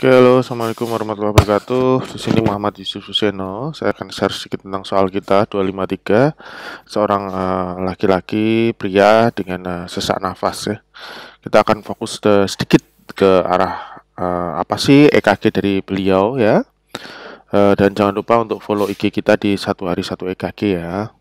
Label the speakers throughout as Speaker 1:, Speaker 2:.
Speaker 1: Oke, halo, assalamualaikum warahmatullahi wabarakatuh. Di sini Muhammad Yusuf Suseno. Saya akan share sedikit tentang soal kita 253 seorang eh, laki-laki uh, pria dengan uh, sesak nafas ya. Kita akan fokus uh, sedikit ke arah uh, apa sih EKG dari beliau ya. Uh, dan jangan lupa untuk follow IG kita di satu hari satu EKG ya.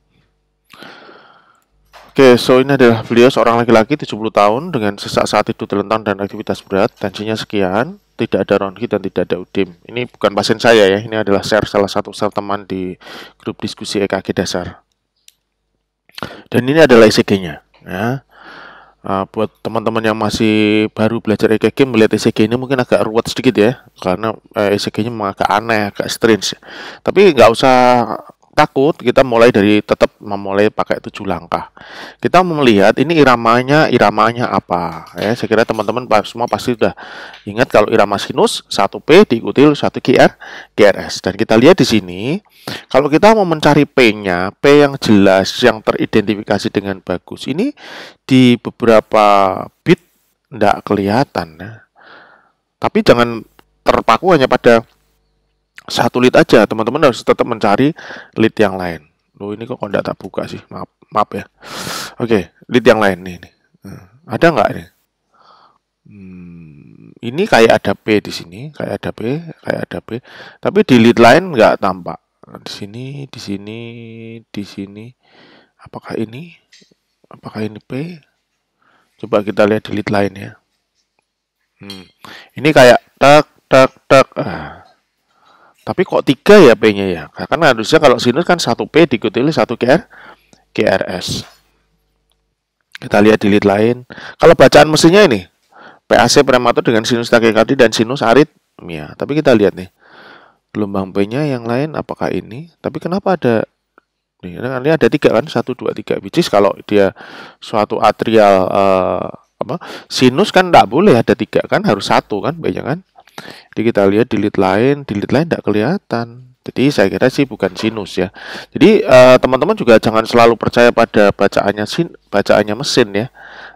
Speaker 1: Oke, okay, so ini adalah beliau seorang laki-laki 70 tahun dengan sesak saat itu terlentang dan aktivitas berat, tensinya sekian, tidak ada Ronki dan tidak ada Udim. Ini bukan pasien saya ya, ini adalah share salah satu share teman di grup diskusi EKG dasar. Dan ini adalah ECG-nya. Ya. Nah, buat teman-teman yang masih baru belajar EKG melihat ECG ini mungkin agak ruwet sedikit ya karena eh, ECG-nya agak aneh, agak strange. Tapi nggak usah takut kita mulai dari tetap memulai pakai tujuh langkah kita melihat ini iramanya iramanya apa ya saya kira teman-teman semua pasti sudah ingat kalau irama sinus 1P diikuti 1GR GRS dan kita lihat di sini kalau kita mau mencari P-nya P yang jelas yang teridentifikasi dengan bagus ini di beberapa bit tidak kelihatan ya. tapi jangan terpaku hanya pada satu lead aja teman-teman harus tetap mencari lead yang lain lo ini kok nggak tak buka sih maaf maaf ya oke okay, lead yang lain nih, nih. Hmm, ada nggak nih hmm, ini kayak ada p di sini kayak ada p kayak ada p tapi di lead lain nggak tampak di sini di sini di sini apakah ini apakah ini p coba kita lihat di lead lain ya hmm, ini kayak tak tak tak ah, tapi kok tiga ya P-nya ya? Karena harusnya kalau sinus kan satu P diikuti oleh satu GR, GRS. Kita lihat di lead lain. Kalau bacaan mesinnya ini, PAC prematur dengan sinus takikardi dan sinus arit. Ya, tapi kita lihat nih. Gelombang P-nya yang lain apakah ini? Tapi kenapa ada Nih, ini kan ada tiga kan, satu, dua, tiga. Which is kalau dia suatu atrial uh, apa sinus kan tidak boleh ada tiga kan, harus satu kan, bayangkan. Jadi kita lihat di lain, lain, lead lain tidak kelihatan. Jadi saya kira sih bukan sinus ya. Jadi eh, teman-teman uh, juga jangan selalu percaya pada bacaannya sin, bacaannya mesin ya,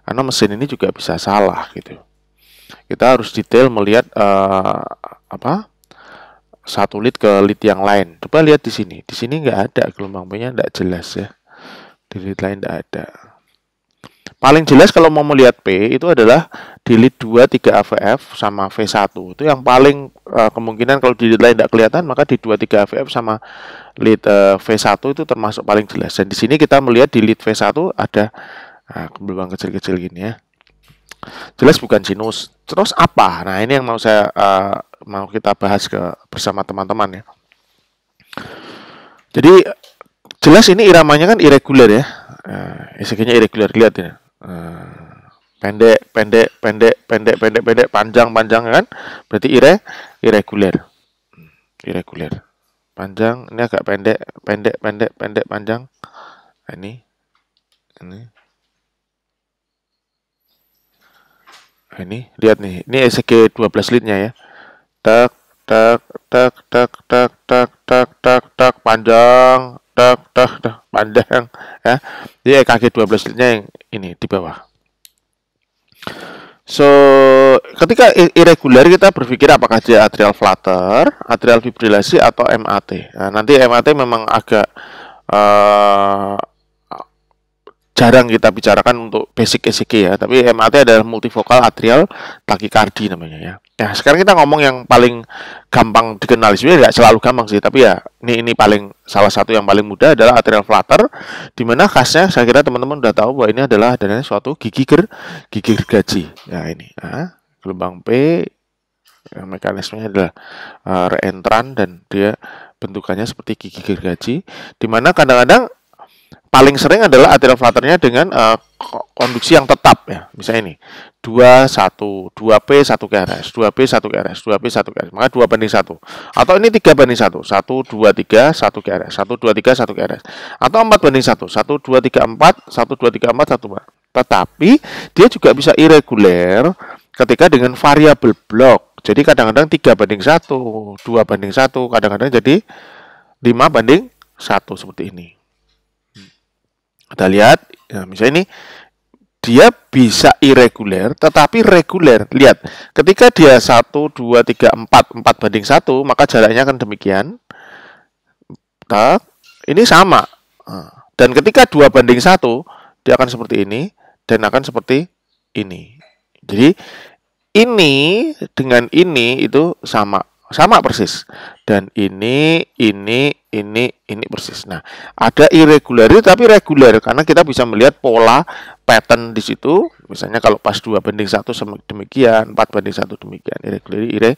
Speaker 1: karena mesin ini juga bisa salah gitu. Kita harus detail melihat uh, apa satu lead ke lead yang lain. Coba lihat di sini, di sini nggak ada gelombang nggak jelas ya. Di lead lain nggak ada paling jelas kalau mau melihat P itu adalah delete 2 3 AVF sama V1 itu yang paling uh, kemungkinan kalau di lain tidak kelihatan maka di 2 3 AVF sama lead uh, V1 itu termasuk paling jelas dan di sini kita melihat di delete V1 ada nah, eh, gelombang kecil-kecil gini ya jelas bukan sinus terus apa nah ini yang mau saya uh, mau kita bahas ke bersama teman-teman ya jadi jelas ini iramanya kan irregular ya Nah, sg irregular lihat ini Eh, pendek, pendek, pendek, pendek, pendek, pendek, panjang, panjang kan? Berarti ire, irregular, irregular. Panjang, ini agak pendek, pendek, pendek, pendek, panjang. Nah, ini, ini, nah, ini. Lihat nih, ini SG 12 litnya ya. Tak, tak, tak, tak, tak, tak, tak, tak, tak, panjang tok tok tok pandang ya jadi kaki 12 nya yang ini di bawah so ketika irregular kita berpikir apakah dia atrial flutter atrial fibrilasi atau MAT nah, nanti MAT memang agak uh, jarang kita bicarakan untuk basic ECG ya, tapi MAT adalah multifokal atrial takikardi namanya ya. Nah, sekarang kita ngomong yang paling gampang dikenali sebenarnya tidak selalu gampang sih, tapi ya ini ini paling salah satu yang paling mudah adalah atrial flutter di mana khasnya saya kira teman-teman sudah tahu bahwa ini adalah adanya suatu gigi ger gigi gergaji. Ya ini. Nah, gelombang P ya, mekanismenya adalah uh, reentran dan dia bentukannya seperti gigi gergaji di mana kadang-kadang paling sering adalah atrial flutternya dengan uh, konduksi yang tetap ya. Misalnya ini 2 1 2P 1 krs 2P 1 krs 2P 1 krs Maka 2 banding 1. Atau ini 3 banding 1. 1 2 3 1 krs 1 2 3 1 krs Atau 4 banding 1. 1 2 3 4, 1 2 3 4 1 4. Tetapi dia juga bisa irreguler ketika dengan variabel block Jadi kadang-kadang 3 banding 1, 2 banding 1, kadang-kadang jadi 5 banding 1 seperti ini. Kita lihat, ya, misalnya ini dia bisa irreguler tetapi reguler. Lihat, ketika dia 1 2 3 4, 4 banding 1, maka jaraknya akan demikian. Tak, ini sama. Ah, dan ketika 2 banding 1, dia akan seperti ini dan akan seperti ini. Jadi ini dengan ini itu sama sama persis. Dan ini, ini, ini, ini persis. Nah, ada irregularity tapi reguler karena kita bisa melihat pola pattern di situ. Misalnya kalau pas dua banding satu demikian, empat banding satu demikian. Irregularity, irre,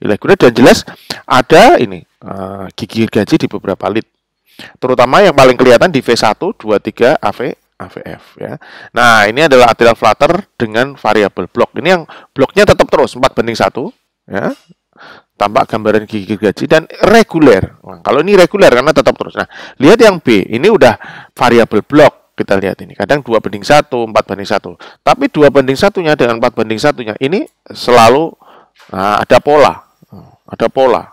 Speaker 1: irregular dan jelas ada ini eh, gigi gaji di beberapa lit Terutama yang paling kelihatan di V1, 2, 3, AV, AVF ya. Nah, ini adalah atrial flutter dengan variabel blok. Ini yang bloknya tetap terus 4 banding 1 ya tampak gambaran gigi gergaji dan reguler. Nah, kalau ini reguler karena tetap terus. Nah, lihat yang B, ini udah variabel blok kita lihat ini. Kadang dua banding satu empat banding satu Tapi dua banding satunya dengan empat banding satunya ini selalu nah, ada pola. Ada pola.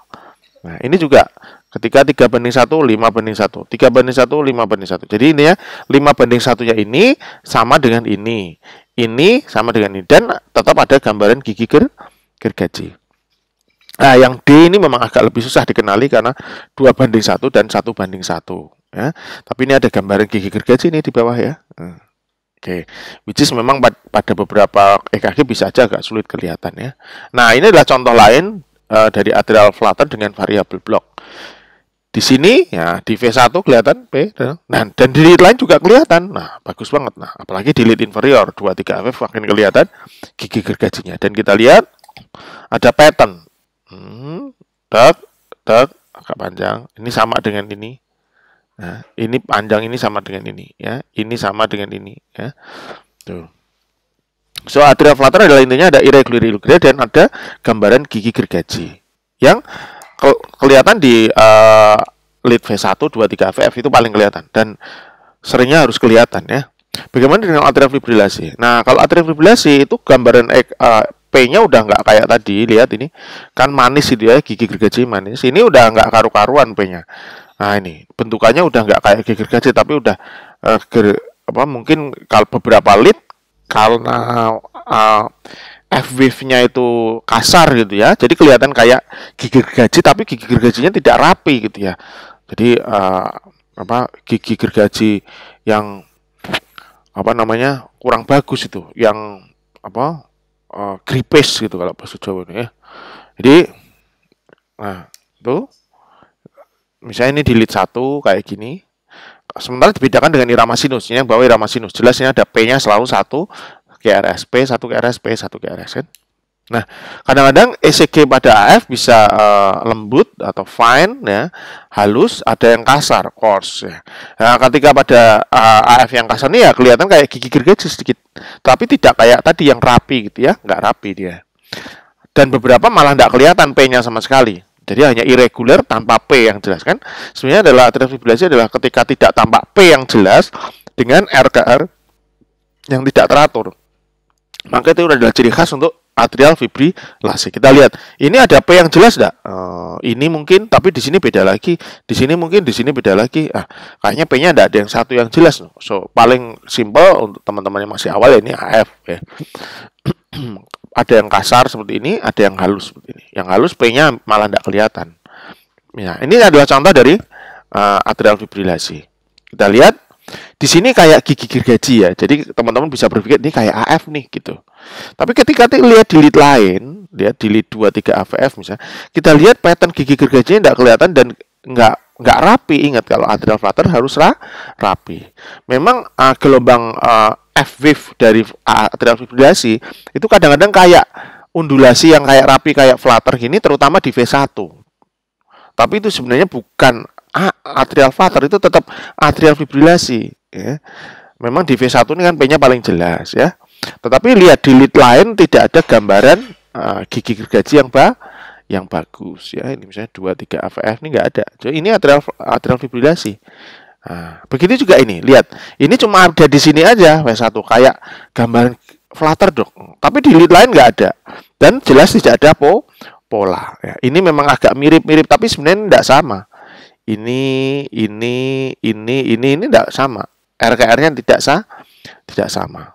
Speaker 1: Nah, ini juga ketika tiga banding satu lima banding satu tiga banding satu lima banding satu Jadi ini ya, lima banding satunya ini sama dengan ini. Ini sama dengan ini. Dan tetap ada gambaran gigi ger gergaji. Nah, yang D ini memang agak lebih susah dikenali karena dua banding satu dan satu banding satu. Ya. Tapi ini ada gambaran gigi gergaji ini di bawah ya. Hmm. Oke, okay. which is memang pada beberapa EKG bisa aja agak sulit kelihatan ya. Nah, ini adalah contoh lain uh, dari atrial flutter dengan variabel block. Di sini ya di V1 kelihatan P nah, dan di lead lain juga kelihatan. Nah, bagus banget. Nah, apalagi di lead inferior tiga AF makin kelihatan gigi gergajinya dan kita lihat ada pattern hmm, dot dot agak panjang ini sama dengan ini nah ini panjang ini sama dengan ini ya ini sama dengan ini ya tuh so atria flutter adalah intinya ada irregular irregular dan ada gambaran gigi gergaji yang ke kelihatan di uh, lead V1 2 3 VF itu paling kelihatan dan seringnya harus kelihatan ya Bagaimana dengan atrial fibrilasi? Nah, kalau atrial fibrilasi itu gambaran ek, uh, P-nya udah nggak kayak tadi lihat ini kan manis gitu ya gigi gergaji manis ini udah nggak karu-karuan P-nya nah ini bentukannya udah nggak kayak gigi gergaji tapi udah uh, ger, apa mungkin kalau beberapa lit karena uh, F wave-nya itu kasar gitu ya jadi kelihatan kayak gigi gergaji tapi gigi gergajinya tidak rapi gitu ya jadi uh, apa gigi gergaji yang apa namanya kurang bagus itu yang apa uh, eh, kripes gitu kalau bahasa Jawa ini ya. Jadi nah, itu misalnya ini di lead 1 kayak gini. Sementara dibedakan dengan irama sinusnya yang bawah irama sinus jelasnya ada P-nya selalu satu ke p satu ke p satu krs Kan? Nah, kadang-kadang ECG pada AF bisa uh, lembut atau fine ya, halus, ada yang kasar, coarse ya. Nah, ketika pada uh, eh, AF yang kasar ini ya kelihatan kayak gigi gergaji sedikit, tapi tidak kayak tadi yang rapi gitu ya, nggak rapi dia. Dan beberapa malah nggak kelihatan P-nya sama sekali. Jadi hanya irregular tanpa P yang jelas kan. Sebenarnya adalah atrial adalah ketika tidak tampak P yang jelas dengan RKR yang tidak teratur. Maka itu adalah ciri khas untuk atrial fibrilasi. Kita lihat, ini ada P yang jelas enggak? Uh, eh, ini mungkin, tapi di sini beda lagi. Di sini mungkin, di sini beda lagi. Ah, kayaknya P-nya enggak ada yang satu yang jelas. So, paling simple untuk teman-teman yang masih awal ya, ini AF. Ya. ada yang kasar seperti ini, ada yang halus seperti ini. Yang halus P-nya malah enggak kelihatan. Ya, ini adalah contoh dari uh, atrial fibrilasi. Kita lihat di sini kayak gigi gergaji ya. Jadi teman-teman bisa berpikir ini kayak AF nih gitu. Tapi ketika kita lihat di lead lain, lihat di lead 2 3 AVF misalnya, kita lihat pattern gigi gergajinya tidak kelihatan dan nggak nggak rapi. Ingat kalau atrial flutter harus rapi. Memang uh, gelombang uh, F wave dari uh, ah, atrial fibrilasi itu kadang-kadang kayak undulasi yang kayak rapi kayak flutter gini terutama di V1. Tapi itu sebenarnya bukan atrial flutter itu tetap atrial fibrilasi ya. Memang di V1 ini kan P-nya paling jelas ya. Tetapi lihat di lead lain tidak ada gambaran uh, gigi gergaji yang ba yang bagus ya. Ini misalnya 2 3 AVF ini enggak ada. Jadi ini atrial atrial fibrilasi. Nah, e, begitu juga ini, lihat. Ini cuma ada di sini aja v 1 kayak gambaran flutter dok. Tapi di lead lain nggak ada. Dan jelas tidak ada po pola. Ya, ini memang agak mirip-mirip tapi sebenarnya tidak sama ini ini ini ini ini tidak sama RKR-nya tidak sah tidak sama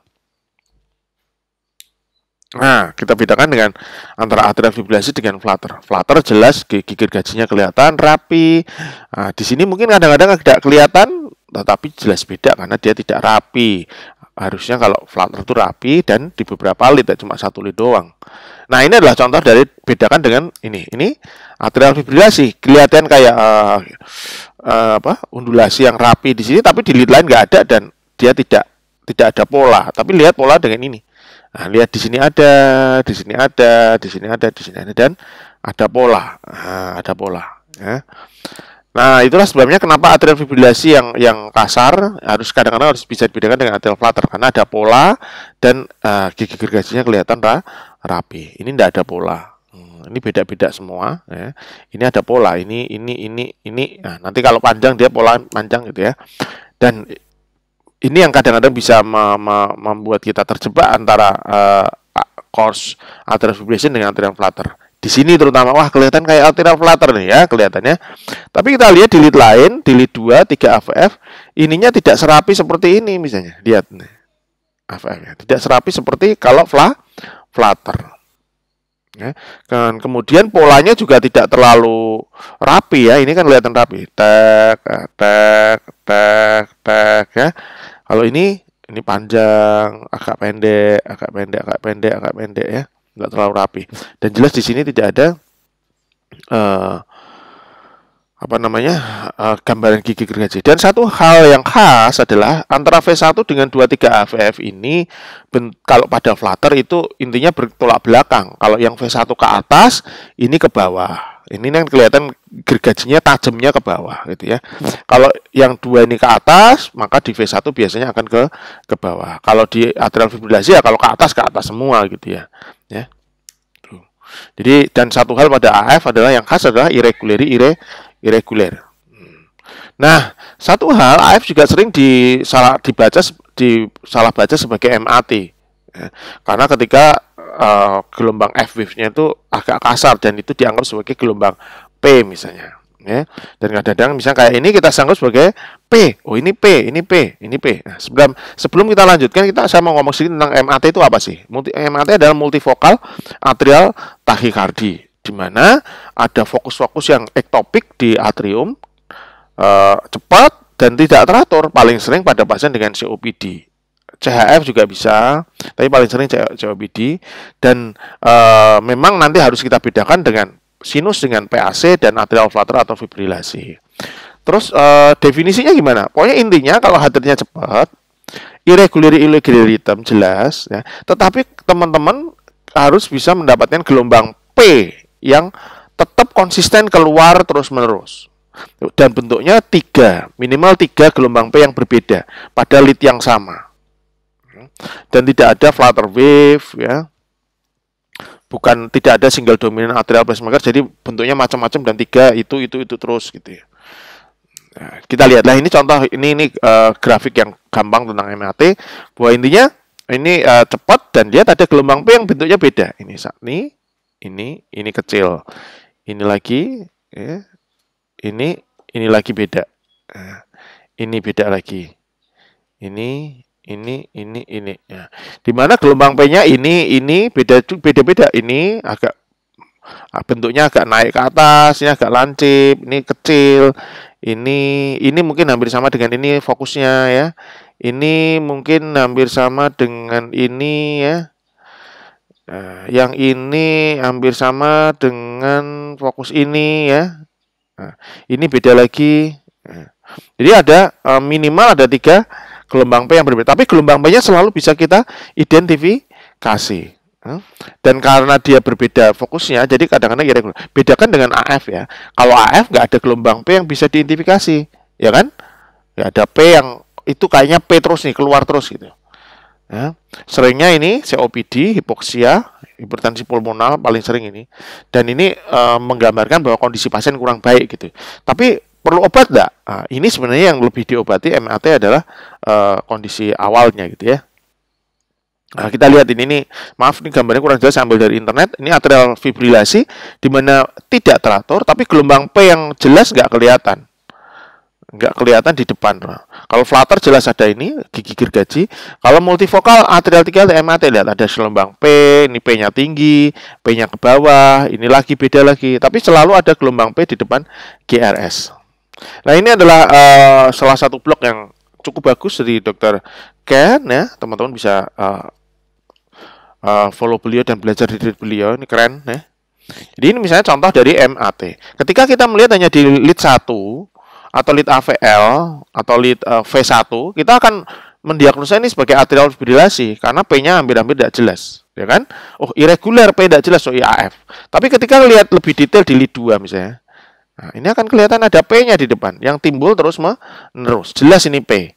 Speaker 1: Nah, kita bedakan dengan antara atrial fibrilasi dengan flutter. Flutter jelas gigit gajinya kelihatan rapi. Nah, di sini mungkin kadang-kadang tidak kelihatan, tetapi jelas beda karena dia tidak rapi. Harusnya kalau flutter itu rapi dan di beberapa lid, cuma satu lid doang. Nah, ini adalah contoh dari bedakan dengan ini. Ini atrial fibrilasi kelihatan kayak uh, uh, apa undulasi yang rapi di sini tapi di lead lain nggak ada dan dia tidak tidak ada pola tapi lihat pola dengan ini nah, lihat di sini ada di sini ada di sini ada di sini ada dan ada pola nah, ada pola ya. nah itulah sebabnya kenapa atrial fibrilasi yang yang kasar harus kadang-kadang harus bisa dibedakan dengan atrial flutter karena ada pola dan uh, gigi gergajinya kelihatan rapi ini tidak ada pola ini beda-beda semua ya. Ini ada pola ini ini ini ini. Nah, nanti kalau panjang dia pola panjang gitu ya. Dan ini yang kadang-kadang bisa me me membuat kita terjebak antara uh, course atrial fibrillation dengan atrial Flutter. Di sini terutama wah kelihatan kayak atrial Flutter nih ya kelihatannya. Tapi kita lihat di lead lain, di lead 2, 3 AVF, ininya tidak serapi seperti ini misalnya. Lihat nih. AVF ya. Tidak serapi seperti kalau fla Flutter. Ya. Dan kemudian polanya juga tidak terlalu rapi ya. Ini kan kelihatan rapi. Tek, tek, tek, tek ya. Kalau ini ini panjang, agak pendek, agak pendek, agak pendek, agak pendek ya. Enggak terlalu rapi. Dan jelas di sini tidak ada uh, apa namanya uh, gambaran gigi gergaji dan satu hal yang khas adalah antara V1 dengan 23 AVF ini ben, kalau pada flutter itu intinya bertolak belakang kalau yang V1 ke atas ini ke bawah ini yang kelihatan gergajinya tajamnya ke bawah gitu ya kalau yang dua ini ke atas maka di V1 biasanya akan ke ke bawah kalau di atrial fibrilasi ya kalau ke atas ke atas semua gitu ya ya jadi dan satu hal pada AF adalah yang khas adalah irregular ire irreguler. Nah, satu hal AF juga sering disalah dibaca disalah baca sebagai MAT. Ya, karena ketika uh, gelombang F wave-nya itu agak kasar dan itu dianggap sebagai gelombang P misalnya. Ya. Dan kadang-kadang misalnya kayak ini kita sanggup sebagai P. Oh ini P, ini P, ini P. Nah, sebelum sebelum kita lanjutkan kita saya mau ngomong sedikit tentang MAT itu apa sih? Multi, MAT adalah multifokal atrial tahikardi di mana ada fokus-fokus yang ektopik di atrium eh, cepat dan tidak teratur paling sering pada pasien dengan COPD. CHF juga bisa, tapi paling sering COPD dan e, memang nanti harus kita bedakan dengan sinus dengan PAC dan atrial flutter atau fibrilasi. Terus e, definisinya gimana? Pokoknya intinya kalau hadirnya cepat, irregular irregular rhythm jelas ya. Tetapi teman-teman harus bisa mendapatkan gelombang P yang tetap konsisten keluar terus-menerus. Dan bentuknya tiga, minimal tiga gelombang P yang berbeda pada lead yang sama. Dan tidak ada flutter wave, ya. Bukan tidak ada single dominan atrial pacemaker, jadi bentuknya macam-macam dan tiga itu itu itu terus gitu ya. Nah, kita lihatlah ini contoh ini ini uh, grafik yang gampang tentang MAT bahwa intinya ini uh, cepat dan dia ada gelombang P yang bentuknya beda. Ini saat ini ini ini kecil ini lagi ya ini ini lagi beda nah, ini beda lagi ini ini ini ini ya. Nah, dimana gelombang p-nya ini ini beda beda beda ini agak ah, bentuknya agak naik ke atas, ini agak lancip, ini kecil, ini ini mungkin hampir sama dengan ini fokusnya ya, ini mungkin hampir sama dengan ini ya, Nah, yang ini hampir sama dengan fokus ini ya. Nah, ini beda lagi. Nah, jadi ada eh, minimal ada tiga gelombang P yang berbeda. Tapi gelombang P-nya selalu bisa kita identifikasi. Nah, dan karena dia berbeda fokusnya, jadi kadang-kadang -kadang ya Bedakan dengan AF ya. Kalau AF nggak ada gelombang P yang bisa diidentifikasi, ya kan? Nggak ada P yang itu kayaknya P terus nih keluar terus gitu. Ya. Seringnya ini COPD, hipoksia, hipertensi pulmonal paling sering ini. Dan ini e, menggambarkan bahwa kondisi pasien kurang baik gitu. Tapi perlu obat enggak? Nah, ini sebenarnya yang lebih diobati MAT adalah e, kondisi awalnya gitu ya. Nah, kita lihat ini nih, maaf ini gambarnya kurang jelas ambil dari internet. Ini atrial fibrilasi di mana tidak teratur tapi gelombang P yang jelas nggak kelihatan nggak kelihatan di depan. Kalau flutter jelas ada ini gigi gergaji. Kalau multifokal atrial tiga MAT lihat ada gelombang P, ini P-nya tinggi, P-nya ke bawah, ini lagi beda lagi. Tapi selalu ada gelombang P di depan GRS. Nah, ini adalah uh, salah satu blok yang cukup bagus dari dokter Ken ya. Teman-teman bisa uh, uh, follow beliau dan belajar dari beliau. Ini keren ya. Jadi ini misalnya contoh dari MAT. Ketika kita melihat hanya di lead 1, atau lead AVL atau lead uh, eh, V1 kita akan mendiagnosa ini sebagai atrial fibrilasi karena P-nya hampir-hampir tidak jelas, ya kan? Oh, irregular P tidak jelas, oh IAF. Tapi ketika lihat lebih detail di lead 2 misalnya. Nah, ini akan kelihatan ada P-nya di depan yang timbul terus menerus. Jelas ini P.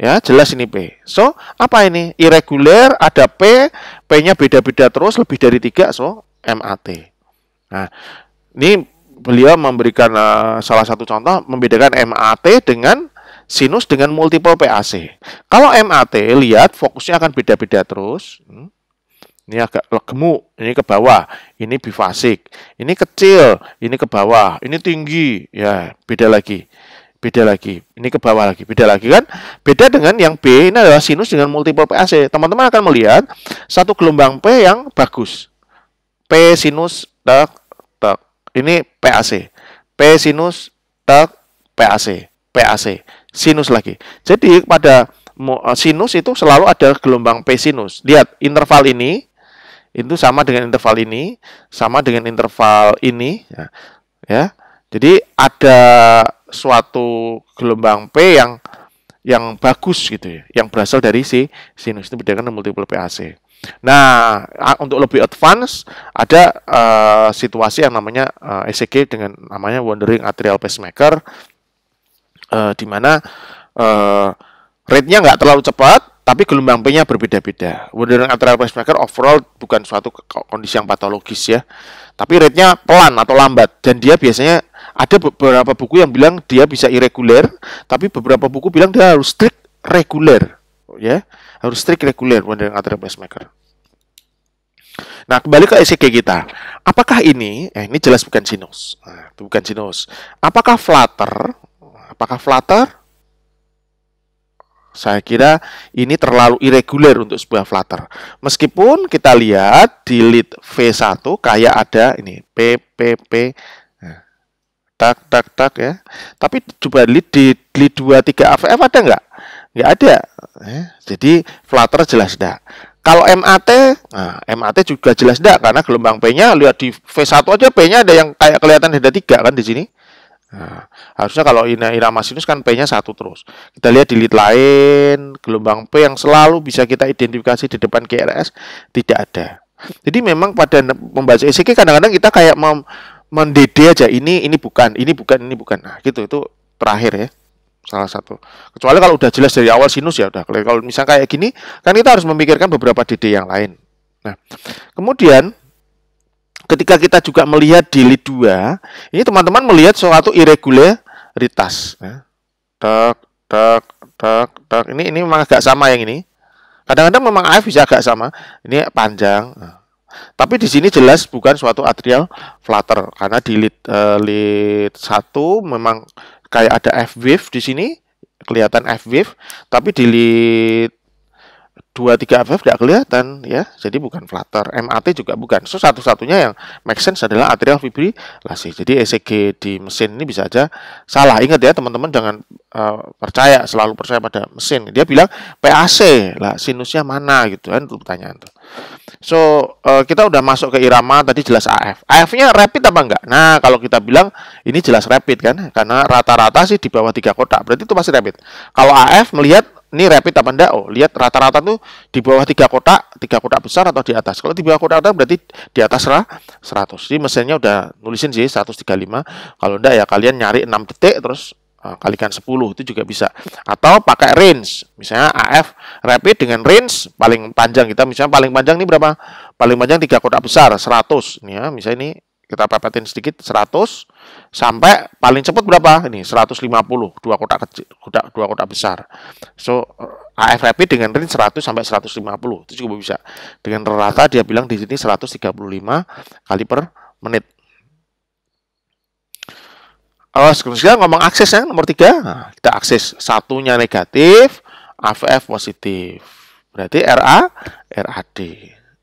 Speaker 1: Ya, jelas ini P. So, apa ini? Irregular, ada P, P-nya beda-beda terus lebih dari tiga so MAT. Nah, ini beliau memberikan uh, salah satu contoh membedakan MAT dengan sinus dengan multiple PAC. Kalau MAT lihat fokusnya akan beda-beda terus. Hmm. Ini agak gemuk, ini ke bawah, ini bifasik, ini kecil, ini ke bawah, ini tinggi, ya beda lagi, beda lagi, ini ke bawah lagi, beda lagi kan? Beda dengan yang B ini adalah sinus dengan multiple PAC. Teman-teman akan melihat satu gelombang P yang bagus, P sinus eh, ini PAC. P sinus tak PAC. PAC. Sinus lagi. Jadi pada eh, sinus itu selalu ada gelombang P sinus. Lihat interval ini itu sama dengan interval ini, sama dengan interval ini ya. ya. Jadi ada suatu gelombang P yang yang bagus gitu ya, yang berasal dari si sinus itu beda multiple PAC. Nah, untuk lebih advance ada uh, situasi yang namanya uh, eh, ECG dengan namanya wandering atrial pacemaker uh, di mana uh, rate-nya nggak terlalu cepat tapi gelombang P-nya berbeda-beda. Wandering atrial pacemaker overall bukan suatu kondisi yang patologis ya. Tapi rate-nya pelan atau lambat dan dia biasanya ada beberapa buku yang bilang dia bisa irreguler, tapi beberapa buku bilang dia harus strict reguler ya harus strict reguler dengan aturan pacemaker. Nah, kembali ke ECG kita. Apakah ini, eh, ini jelas bukan sinus. Nah, itu bukan sinus. Apakah flutter? Apakah flutter? Saya kira ini terlalu irregular untuk sebuah flutter. Meskipun kita lihat di lead V1 kayak ada ini PPP nah, tak tak tak ya. Tapi coba lead di lead 2 3 AVF ada nggak? nggak ada. Eh, jadi Flutter jelas tidak. Kalau MAT, nah, MAT juga jelas tidak karena gelombang P-nya lihat di V1 aja P-nya ada yang kayak kelihatan ada tiga kan di sini. Nah, harusnya kalau ini irama sinus kan P-nya satu terus. Kita lihat di lead lain, gelombang P yang selalu bisa kita identifikasi di depan GRS tidak ada. Jadi memang pada membaca ECG kadang-kadang kita kayak mendede aja ini ini bukan, ini bukan, ini bukan. Nah, gitu itu terakhir ya salah satu. Kecuali kalau udah jelas dari awal sinus ya udah. Kalau misalnya kayak gini, kan kita harus memikirkan beberapa DD yang lain. Nah, kemudian ketika kita juga melihat di lid 2, ini teman-teman melihat suatu irregularitas. Nah, tak, tak, tak, tak. Ini ini memang agak sama yang ini. Kadang-kadang memang AF bisa agak sama. Ini panjang. Nah, tapi di sini jelas bukan suatu atrial flutter karena di lead, uh, lead satu memang kayak ada F-Wave di sini, kelihatan F-Wave, tapi di lead 2-3 F-Wave tidak kelihatan ya, jadi bukan Flutter. MAT juga bukan. So, satu-satunya yang make sense adalah atrial fibrilasi. Jadi ECG di mesin ini bisa aja salah. Ingat ya teman-teman, jangan uh, percaya selalu percaya pada mesin dia bilang PAC lah sinusnya mana gitu kan itu pertanyaan tuh so uh, kita udah masuk ke irama tadi jelas AF AF-nya rapid apa enggak nah kalau kita bilang ini jelas rapid kan karena rata-rata sih di bawah tiga kotak berarti itu pasti rapid kalau AF melihat ini rapid apa enggak? Oh, lihat rata-rata tuh di bawah tiga kotak, tiga kotak besar atau di atas. Kalau di bawah kotak besar berarti di atas lah 100. Jadi mesinnya udah nulisin sih 135. Kalau enggak ya kalian nyari 6 detik terus Eh, kalikan 10 itu juga bisa atau pakai range misalnya AF rapid dengan range paling panjang kita misalnya paling panjang ini berapa paling panjang tiga kotak besar 100 ini ya misalnya ini kita pepetin sedikit 100 sampai paling cepat berapa ini 150 dua kotak kecil kotak dua kotak besar so eh, AF rapid dengan range 100 sampai 150 itu juga bisa dengan rata dia bilang di sini 135 kali per menit kalau sekarang ngomong akses yang nomor tiga, nah, kita akses satunya negatif, AVF positif. Berarti RA, RAD.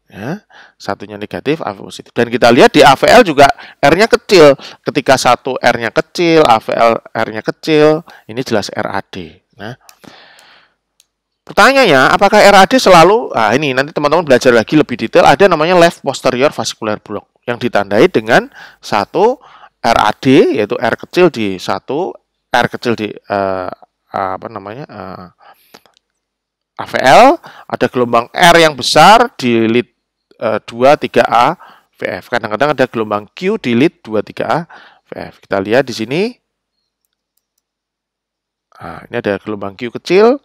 Speaker 1: Ya, satunya negatif, AVF positif. Dan kita lihat di AVL juga R-nya kecil. Ketika satu R-nya kecil, AVL R-nya kecil, ini jelas RAD. Nah, Pertanyaannya, apakah RAD selalu, ah ini nanti teman-teman belajar lagi lebih detail, ada namanya left posterior vascular block, yang ditandai dengan satu RAD yaitu R kecil di satu, R kecil di uh, apa namanya uh, eh, AVL, ada gelombang R yang besar di lead uh, tiga a VF. Kadang-kadang ada gelombang Q di lead dua tiga a VF. Kita lihat di sini. Nah, ini ada gelombang Q kecil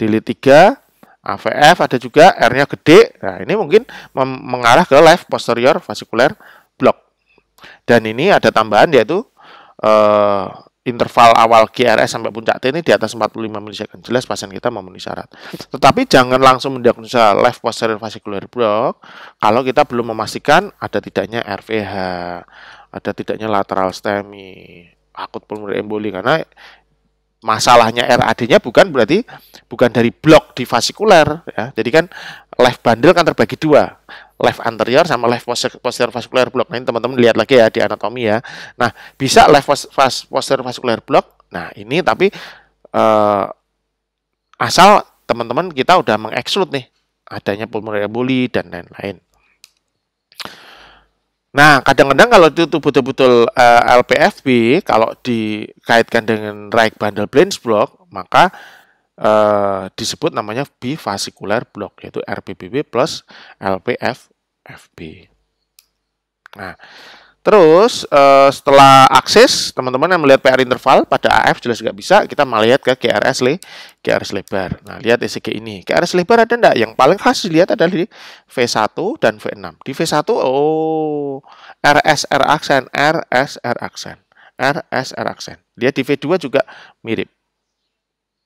Speaker 1: di lead tiga AVF ada juga R-nya gede. Nah, ini mungkin mengarah ke left posterior vasikuler dan ini ada tambahan yaitu eh, interval awal GRS sampai puncak T ini di atas 45 milisecond. Jelas pasien kita memenuhi syarat. Tetapi jangan langsung mendiagnosa left posterior fascicular block kalau kita belum memastikan ada tidaknya RVH, ada tidaknya lateral STEMI, akut pulmoner emboli karena masalahnya RAD-nya bukan berarti bukan dari blok di vasikuler ya. Jadi kan left bundle kan terbagi dua left anterior sama left posterior vascular block. Nah, ini teman-teman lihat lagi ya di anatomi ya. Nah, bisa left posterior vascular block. Nah, ini tapi uh, asal teman-teman kita udah mengeksklud nih adanya pulmonary emboli dan lain-lain. Nah, kadang-kadang kalau itu betul-betul uh, eh, LPFB, kalau dikaitkan dengan right bundle blind block, maka eh, disebut namanya bivasikular block yaitu RPBB plus LPFFB. Nah, terus eh, setelah akses teman-teman yang melihat PR interval pada AF jelas nggak bisa kita melihat ke GRS le GRS lebar. Nah, lihat ECG ini. GRS lebar ada enggak? Yang paling khas dilihat adalah di V1 dan V6. Di V1 oh RSR aksen, RSR aksen. RSR aksen. Dia di V2 juga mirip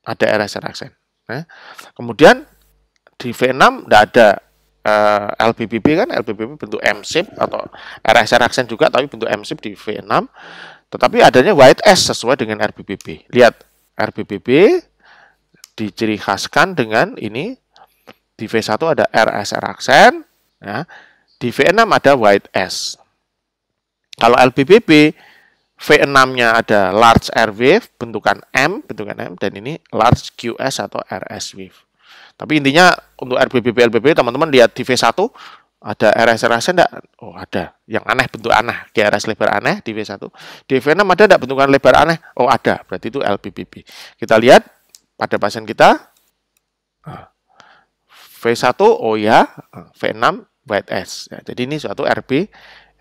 Speaker 1: ada RSN aksen. Nah, kemudian di V6 tidak ada uh, eh, LBBB kan, LBBB bentuk M-SIP atau RSN aksen juga tapi bentuk M-SIP di V6. Tetapi adanya white S sesuai dengan RBBB. Lihat RBBB diciri khaskan dengan ini di V1 ada RSR aksen, ya. di V6 ada white S. Kalau LBBB V6-nya ada large air wave bentukan M, bentukan M dan ini large QS atau RS wave. Tapi intinya untuk RBB PLBB teman-teman lihat di V1 ada RS RS enggak? Oh, ada. Yang aneh bentuk aneh, di RS lebar aneh di V1. Di V6 ada enggak bentukan lebar aneh? Oh, ada. Berarti itu LBBB. Kita lihat pada pasien kita ah. V1 oh ya, V6 white S. Ya, jadi ini suatu RB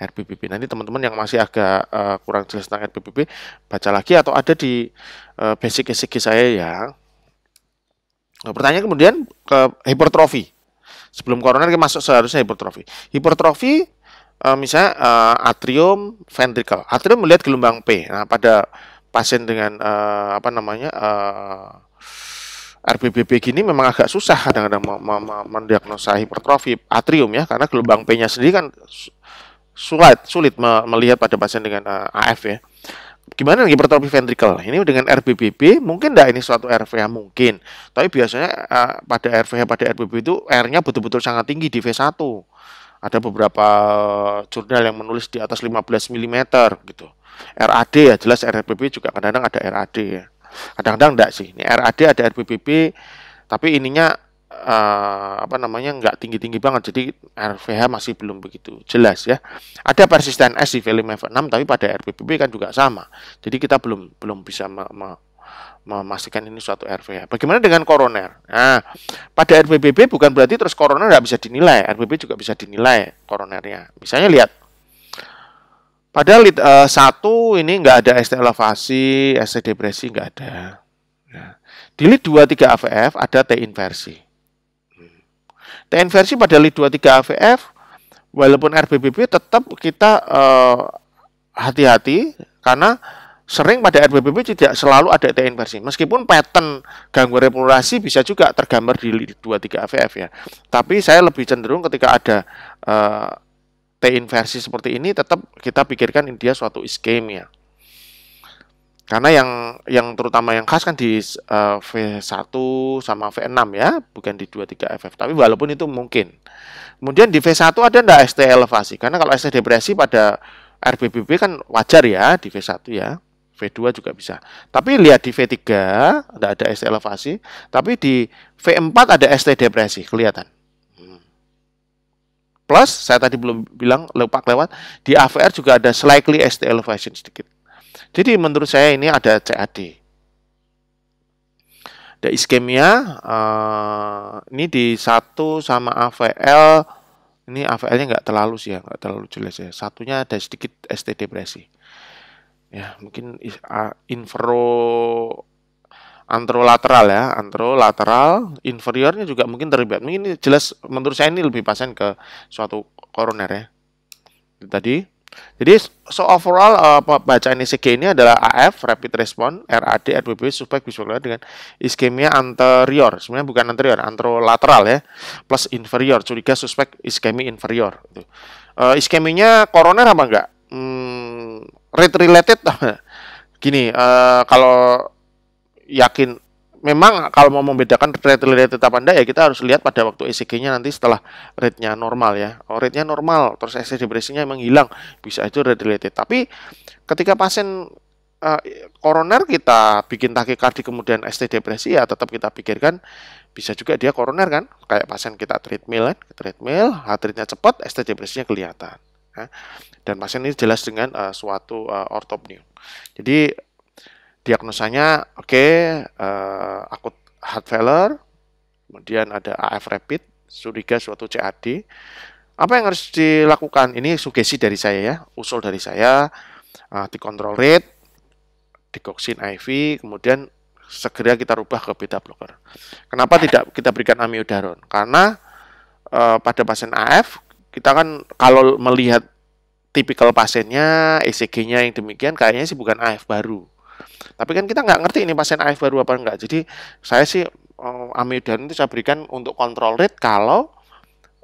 Speaker 1: RPBB. Nanti teman-teman yang masih agak uh, kurang jelas tentang RPBB baca lagi atau ada di uh, basic SCG saya ya. Nah, pertanyaan kemudian ke hipertrofi. Sebelum koroner kita masuk seharusnya hipertrofi. Hipertrofi uh, eh, misalnya uh, atrium ventricle. Atrium melihat gelombang P. Nah, pada pasien dengan uh, apa namanya uh, gini memang agak susah kadang-kadang mendiagnosa hipertrofi atrium ya karena gelombang P-nya sendiri kan sulit sulit melihat pada pasien dengan uh, eh, AF ya. Gimana lagi hipertrofi ventrikel? Ini dengan RBBB mungkin enggak ini suatu RVH mungkin. Tapi biasanya uh, pada RVH pada RBBB itu R-nya betul-betul sangat tinggi di V1. Ada beberapa eh, jurnal yang menulis di atas 15 mm gitu. RAD ya jelas RBBB juga kadang-kadang ada RAD ya. Kadang-kadang enggak sih. Ini RAD ada RBBB tapi ininya uh, apa namanya nggak tinggi-tinggi banget jadi RVH masih belum begitu jelas ya ada persisten S di film F6 tapi pada RPPB kan juga sama jadi kita belum belum bisa me me memastikan ini suatu RVH. Bagaimana dengan koroner? Nah, pada rppb bukan berarti terus koroner nggak bisa dinilai. rppb juga bisa dinilai koronernya. Misalnya lihat pada lit uh, satu ini enggak ada ST elevasi, ST depresi enggak ada. Ya. di lead 2 3 AVF ada T inversi. T inversi pada li 23 AVF walaupun RBBB tetap kita eh, hati-hati uh, karena sering pada RBBB tidak selalu ada T inversi. Meskipun pattern gangguan repopulasi bisa juga tergambar di 23 AVF ya. Tapi saya lebih cenderung ketika ada uh, T inversi seperti ini tetap kita pikirkan ini dia suatu iskemia. Karena yang yang terutama yang khas kan di uh, eh, V1 sama V6 ya, bukan di 23 FF. Tapi walaupun itu mungkin. Kemudian di V1 ada enggak ST elevasi? Karena kalau ST depresi pada RBBB kan wajar ya di V1 ya. V2 juga bisa. Tapi lihat di V3 enggak ada ST elevasi, tapi di V4 ada ST depresi kelihatan. Hmm. Plus, saya tadi belum bilang, lewat lewat, di AVR juga ada slightly ST elevation sedikit. Jadi menurut saya ini ada CAD. Ada iskemia, uh, ini di satu sama AVL, ini AVL-nya nggak terlalu sih ya, nggak terlalu jelas ya. Satunya ada sedikit ST depresi. Ya, mungkin infro antrolateral ya, antrolateral, inferiornya juga mungkin terlibat. Ini jelas menurut saya ini lebih pasien ke suatu koroner ya. Tadi jadi so overall uh, bacaan ICG ini adalah AF rapid response RAD RBB suspek bipolar dengan iskemia anterior. Sebenarnya bukan anterior, anterolateral ya. Plus inferior, curiga suspek iskemi inferior itu Uh, eh, iskeminya koroner apa enggak? Hmm, rate related Gini, uh, kalau yakin memang kalau mau membedakan rate rate tetap Anda ya kita harus lihat pada waktu ECG-nya nanti setelah rate-nya normal ya. Oh, rate-nya normal terus ECG depresinya hilang bisa itu rate-related. Tapi ketika pasien uh, kita bikin takikardi kemudian ST depresi ya tetap kita pikirkan bisa juga dia koroner kan kayak pasien kita treadmill kan treadmill heart rate-nya cepat ST depresinya kelihatan ya. dan pasien ini jelas dengan uh, suatu uh, eh, ortopneu jadi diagnosanya oke okay, uh, eh, akut heart failure, kemudian ada AF rapid, curiga suatu CAD. Apa yang harus dilakukan? Ini sugesti dari saya ya, usul dari saya. Uh, dikontrol rate, dikoksin IV, kemudian segera kita rubah ke beta blocker. Kenapa tidak kita berikan amiodaron? Karena uh, pada pasien AF kita kan kalau melihat tipikal pasiennya, ECG-nya yang demikian kayaknya sih bukan AF baru. Tapi kan kita nggak ngerti ini pasien AF baru apa enggak. Jadi saya sih eh, amidan itu saya berikan untuk kontrol rate kalau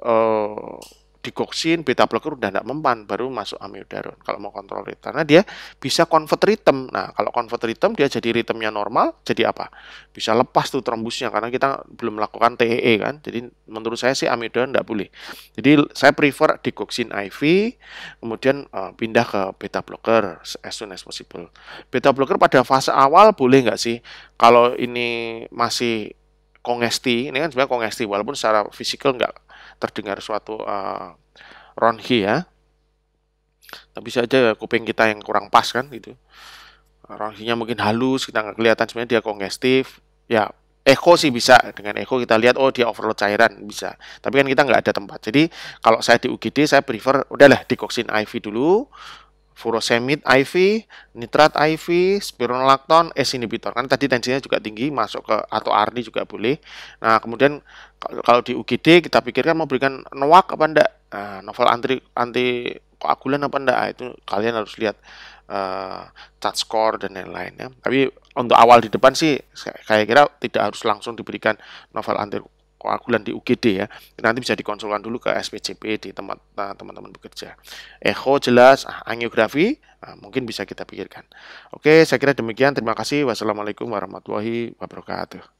Speaker 1: eh, digoksin, beta blocker udah tidak mempan, baru masuk amiodaron kalau mau kontrol rate. Karena dia bisa convert rhythm. Nah, kalau convert rhythm dia jadi ritmenya normal, jadi apa? Bisa lepas tuh trombusnya karena kita belum melakukan TEE e kan. Jadi menurut saya sih amiodaron tidak boleh. Jadi saya prefer digoksin IV, kemudian uh, pindah ke beta blocker as soon as possible. Beta blocker pada fase awal boleh nggak sih? Kalau ini masih kongesti, ini kan sebenarnya kongesti, walaupun secara fisikal nggak terdengar suatu uh, eh, ronhi ya. Tapi saja kuping kita yang kurang pas kan gitu. Ronhinya mungkin halus, kita nggak kelihatan sebenarnya dia kongestif. Ya, echo sih bisa. Dengan echo kita lihat, oh dia overload cairan, bisa. Tapi kan kita nggak ada tempat. Jadi kalau saya di UGD, saya prefer, udahlah dikoksin IV dulu, furosemid IV, nitrat IV, spironolakton, S inhibitor. Kan tadi tensinya juga tinggi, masuk ke atau arni juga boleh. Nah, kemudian kalau di UGD kita pikirkan mau berikan NOAC apa enggak? Nah, novel anti anti koagulan apa enggak? Nah, itu kalian harus lihat uh, eh, cat score dan lain-lain ya. Tapi untuk awal di depan sih saya kira tidak harus langsung diberikan novel anti koagulan di UGD ya. Nanti bisa dikonsulkan dulu ke SPJP di tempat eh, teman-teman bekerja. Echo jelas, ah, angiografi ah, mungkin bisa kita pikirkan. Oke, saya kira demikian. Terima kasih. Wassalamualaikum warahmatullahi wabarakatuh.